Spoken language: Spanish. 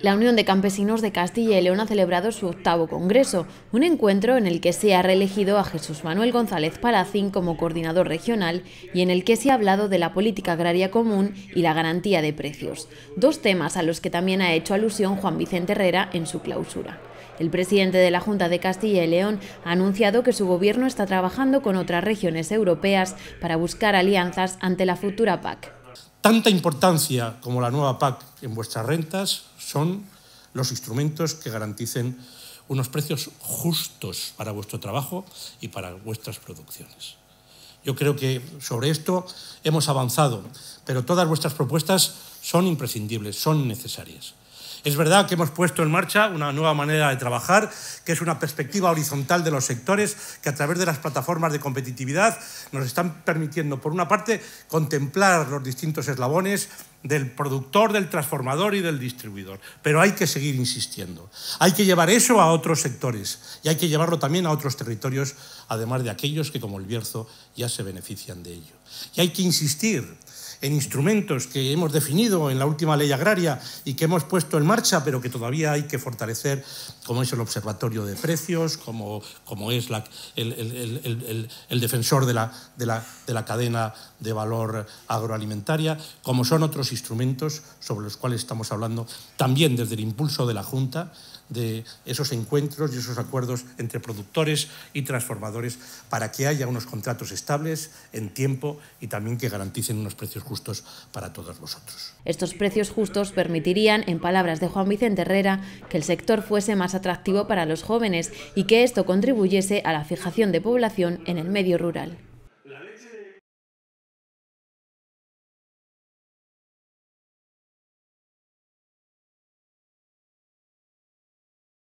La Unión de Campesinos de Castilla y León ha celebrado su octavo congreso, un encuentro en el que se ha reelegido a Jesús Manuel González Palacín como coordinador regional y en el que se ha hablado de la política agraria común y la garantía de precios, dos temas a los que también ha hecho alusión Juan Vicente Herrera en su clausura. El presidente de la Junta de Castilla y León ha anunciado que su gobierno está trabajando con otras regiones europeas para buscar alianzas ante la futura PAC. Tanta importancia como la nueva PAC en vuestras rentas son los instrumentos que garanticen unos precios justos para vuestro trabajo y para vuestras producciones. Yo creo que sobre esto hemos avanzado, pero todas vuestras propuestas son imprescindibles, son necesarias. Es verdad que hemos puesto en marcha una nueva manera de trabajar, que es una perspectiva horizontal de los sectores, que a través de las plataformas de competitividad nos están permitiendo, por una parte, contemplar los distintos eslabones del productor, del transformador y del distribuidor. Pero hay que seguir insistiendo. Hay que llevar eso a otros sectores y hay que llevarlo también a otros territorios, además de aquellos que, como el Bierzo, ya se benefician de ello. Y hay que insistir en instrumentos que hemos definido en la última ley agraria y que hemos puesto en marcha, pero que todavía hay que fortalecer, como es el observatorio de precios, como, como es la, el, el, defensor de la, de, la, de la cadena de valor agroalimentaria, como son otros instrumentos sobre los cuales estamos hablando también desde el impulso de la Junta de esos encuentros y esos acuerdos entre productores y transformadores para que haya unos contratos estables en tiempo y también que garanticen unos precios justos para todos nosotros. Estos precios justos permitirían, en palabras de Juan Vicente Herrera, que el sector fuese más atractivo para los jóvenes y que esto contribuyese a la fijación de población en el medio rural.